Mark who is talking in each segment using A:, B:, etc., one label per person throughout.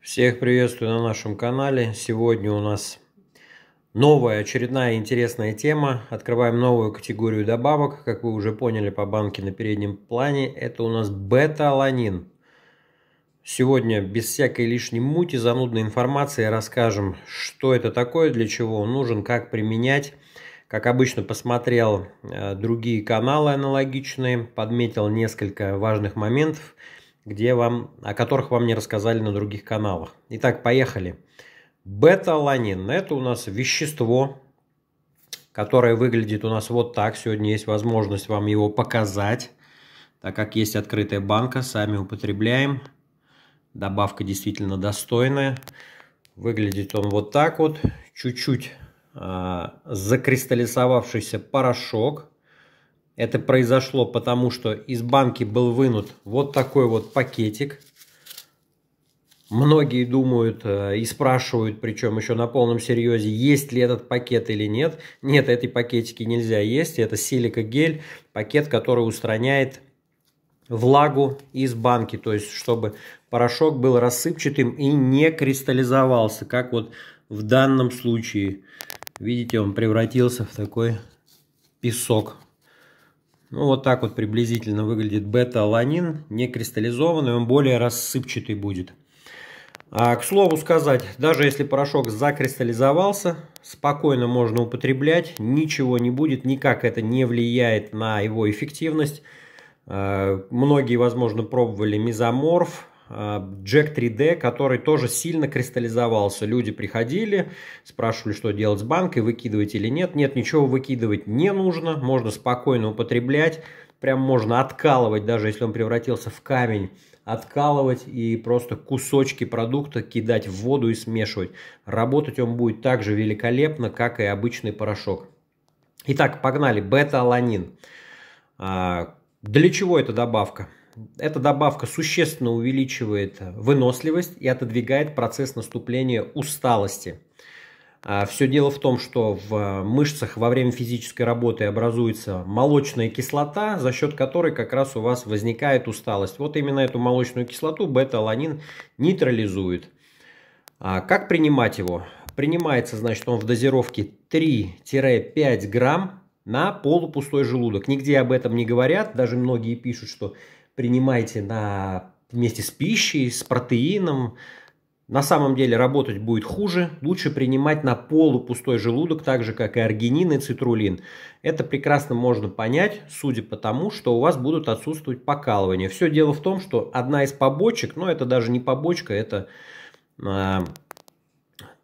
A: Всех приветствую на нашем канале. Сегодня у нас новая, очередная интересная тема. Открываем новую категорию добавок. Как вы уже поняли по банке на переднем плане, это у нас бета-аланин. Сегодня без всякой лишней мути, занудной информации расскажем, что это такое, для чего он нужен, как применять. Как обычно, посмотрел э, другие каналы аналогичные, подметил несколько важных моментов – где вам, о которых вам не рассказали на других каналах. Итак, поехали. Бета-аланин – это у нас вещество, которое выглядит у нас вот так. Сегодня есть возможность вам его показать, так как есть открытая банка, сами употребляем. Добавка действительно достойная. Выглядит он вот так вот. Чуть-чуть э, закристаллизовавшийся порошок – это произошло потому, что из банки был вынут вот такой вот пакетик. Многие думают э, и спрашивают, причем еще на полном серьезе, есть ли этот пакет или нет. Нет, этой пакетики нельзя есть. Это силикогель, пакет, который устраняет влагу из банки, то есть чтобы порошок был рассыпчатым и не кристаллизовался, как вот в данном случае. Видите, он превратился в такой песок. Ну, вот так вот приблизительно выглядит бета-аланин, не кристаллизованный, он более рассыпчатый будет. А, к слову сказать, даже если порошок закристаллизовался, спокойно можно употреблять, ничего не будет, никак это не влияет на его эффективность. Э, многие, возможно, пробовали мезоморф, Джек 3D, который тоже сильно кристаллизовался. Люди приходили, спрашивали, что делать с банкой, выкидывать или нет. Нет, ничего выкидывать не нужно, можно спокойно употреблять. Прям можно откалывать, даже если он превратился в камень, откалывать и просто кусочки продукта кидать в воду и смешивать. Работать он будет так же великолепно, как и обычный порошок. Итак, погнали. Бета-аланин. А, для чего эта добавка? Эта добавка существенно увеличивает выносливость и отодвигает процесс наступления усталости. А, Все дело в том, что в мышцах во время физической работы образуется молочная кислота, за счет которой как раз у вас возникает усталость. Вот именно эту молочную кислоту бета-аланин нейтрализует. А, как принимать его? Принимается, значит, он в дозировке 3-5 грамм на полупустой желудок. Нигде об этом не говорят, даже многие пишут, что принимайте на, вместе с пищей, с протеином. На самом деле работать будет хуже. Лучше принимать на полупустой желудок, так же, как и аргинин и цитрулин. Это прекрасно можно понять, судя по тому, что у вас будут отсутствовать покалывания. Все дело в том, что одна из побочек, но это даже не побочка, это э,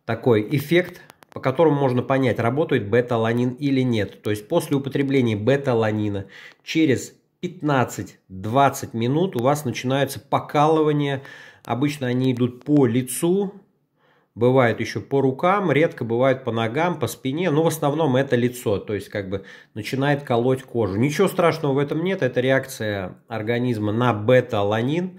A: такой эффект, по которому можно понять, работает бета-аланин или нет. То есть после употребления бета-аланина через 15-20 минут у вас начинается покалывание, Обычно они идут по лицу, бывают еще по рукам, редко бывают по ногам, по спине, но в основном это лицо, то есть как бы начинает колоть кожу. Ничего страшного в этом нет, это реакция организма на бета-аланин,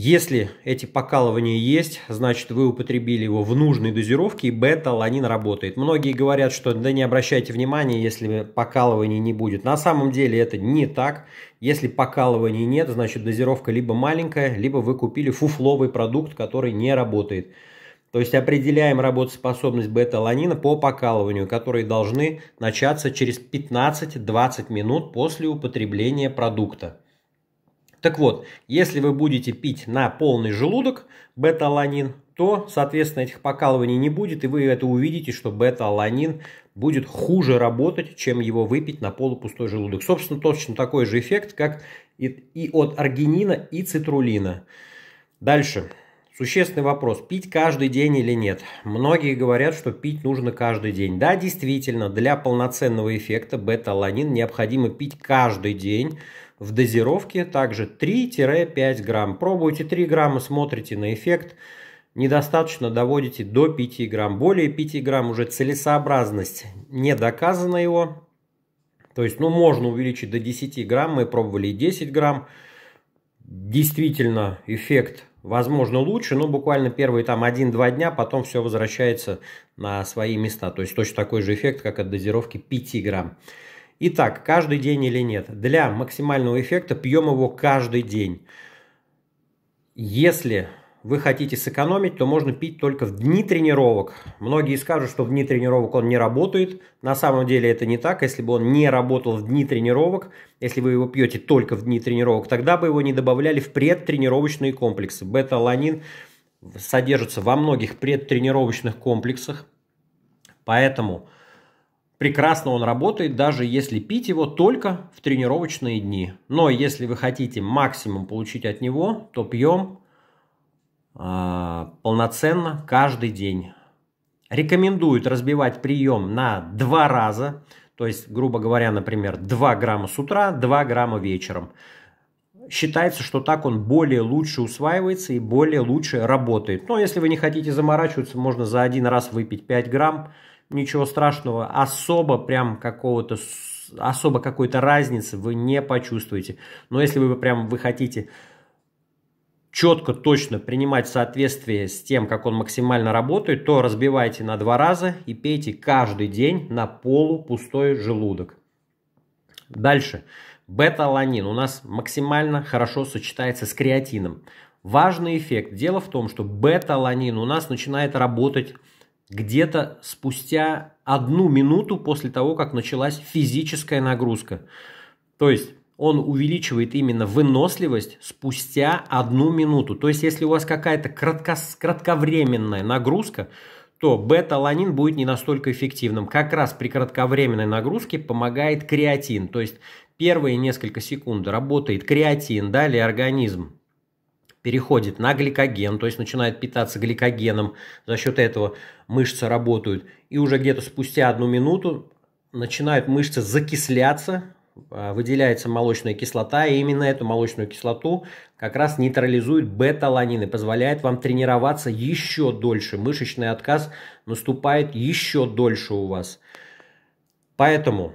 A: если эти покалывания есть, значит вы употребили его в нужной дозировке и бета-аланин работает. Многие говорят, что да не обращайте внимания, если покалываний не будет. На самом деле это не так. Если покалываний нет, значит дозировка либо маленькая, либо вы купили фуфловый продукт, который не работает. То есть определяем работоспособность бета-аланина по покалыванию, которые должны начаться через 15-20 минут после употребления продукта. Так вот, если вы будете пить на полный желудок бета-аланин, то, соответственно, этих покалываний не будет, и вы это увидите, что бета-аланин будет хуже работать, чем его выпить на полупустой желудок. Собственно, точно такой же эффект, как и, от аргинина, и цитрулина. Дальше. Существенный вопрос, пить каждый день или нет. Многие говорят, что пить нужно каждый день. Да, действительно, для полноценного эффекта бета-аланин необходимо пить каждый день, в дозировке, также 3-5 грамм. Пробуйте 3 грамма, смотрите на эффект. Недостаточно доводите до 5 грамм. Более 5 грамм уже целесообразность не доказана его. То есть, ну, можно увеличить до 10 грамм. Мы пробовали 10 грамм. Действительно, эффект возможно, лучше, но буквально первые там 1-2 дня, потом все возвращается на свои места. То есть точно такой же эффект, как от дозировки 5 грамм. Итак, каждый день или нет? Для максимального эффекта пьем его каждый день. Если вы хотите сэкономить, то можно пить только в дни тренировок. Многие скажут, что в дни тренировок он не работает. На самом деле это не так. Если бы он не работал в дни тренировок, если вы его пьете только в дни тренировок, тогда бы его не добавляли в предтренировочные комплексы. Бета-аланин содержится во многих предтренировочных комплексах. Поэтому Прекрасно он работает, даже если пить его только в тренировочные дни. Но если вы хотите максимум получить от него, то пьем э, полноценно каждый день. Рекомендуют разбивать прием на два раза, то есть, грубо говоря, например, 2 грамма с утра, 2 грамма вечером. Считается, что так он более лучше усваивается и более лучше работает. Но если вы не хотите заморачиваться, можно за один раз выпить 5 грамм ничего страшного, особо прям какого-то особо какой-то разницы вы не почувствуете. Но если вы прям вы хотите четко, точно принимать в соответствии с тем, как он максимально работает, то разбивайте на два раза и пейте каждый день на полупустой желудок. Дальше. Бета-аланин у нас максимально хорошо сочетается с креатином. Важный эффект. Дело в том, что бета-аланин у нас начинает работать где-то спустя одну минуту после того, как началась физическая нагрузка. То есть он увеличивает именно выносливость спустя одну минуту. То есть если у вас какая-то кратко, кратковременная нагрузка, то бета-аланин будет не настолько эффективным. Как раз при кратковременной нагрузке помогает креатин. То есть первые несколько секунд работает креатин, далее организм переходит на гликоген, то есть начинает питаться гликогеном, за счет этого мышцы работают, и уже где-то спустя одну минуту начинают мышцы закисляться, а, выделяется молочная кислота, и именно эту молочную кислоту как раз нейтрализует бета-аланин и позволяет вам тренироваться еще дольше. Мышечный отказ наступает еще дольше у вас. Поэтому,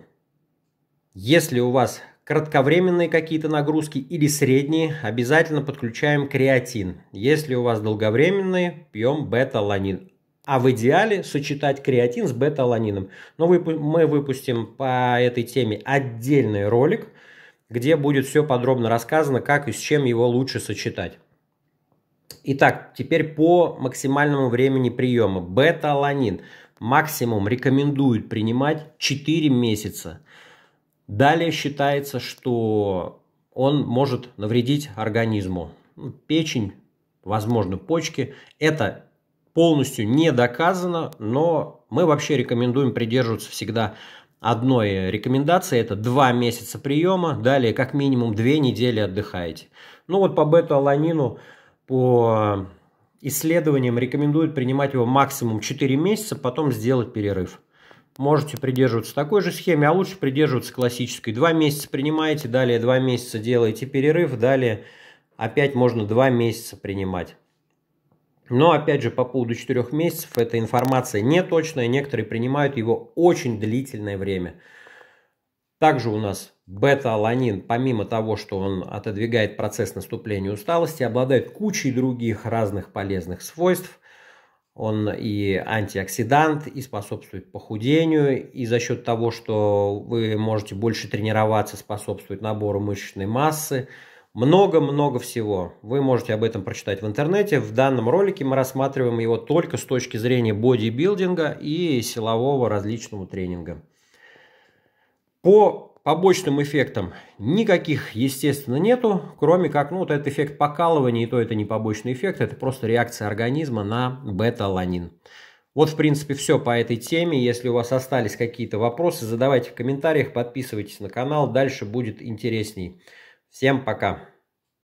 A: если у вас кратковременные какие-то нагрузки или средние, обязательно подключаем креатин. Если у вас долговременные, пьем бета-аланин. А в идеале сочетать креатин с бета-аланином. Но мы выпустим по этой теме отдельный ролик, где будет все подробно рассказано, как и с чем его лучше сочетать. Итак, теперь по максимальному времени приема. Бета-аланин максимум рекомендуют принимать 4 месяца. Далее считается, что он может навредить организму. Ну, печень, возможно, почки. Это полностью не доказано, но мы вообще рекомендуем придерживаться всегда одной рекомендации. Это 2 месяца приема, далее как минимум 2 недели отдыхаете. Ну вот по бета-аланину, по исследованиям рекомендуют принимать его максимум 4 месяца, потом сделать перерыв можете придерживаться такой же схеме, а лучше придерживаться классической. Два месяца принимаете, далее два месяца делаете перерыв, далее опять можно два месяца принимать. Но опять же, по поводу четырех месяцев, эта информация неточная, некоторые принимают его очень длительное время. Также у нас бета-аланин, помимо того, что он отодвигает процесс наступления усталости, обладает кучей других разных полезных свойств. Он и антиоксидант, и способствует похудению, и за счет того, что вы можете больше тренироваться, способствует набору мышечной массы. Много-много всего. Вы можете об этом прочитать в интернете. В данном ролике мы рассматриваем его только с точки зрения бодибилдинга и силового различного тренинга. По побочным эффектам никаких, естественно, нету, кроме как, ну, вот этот эффект покалывания, и то это не побочный эффект, это просто реакция организма на бета ланин Вот, в принципе, все по этой теме. Если у вас остались какие-то вопросы, задавайте в комментариях, подписывайтесь на канал, дальше будет интересней. Всем пока!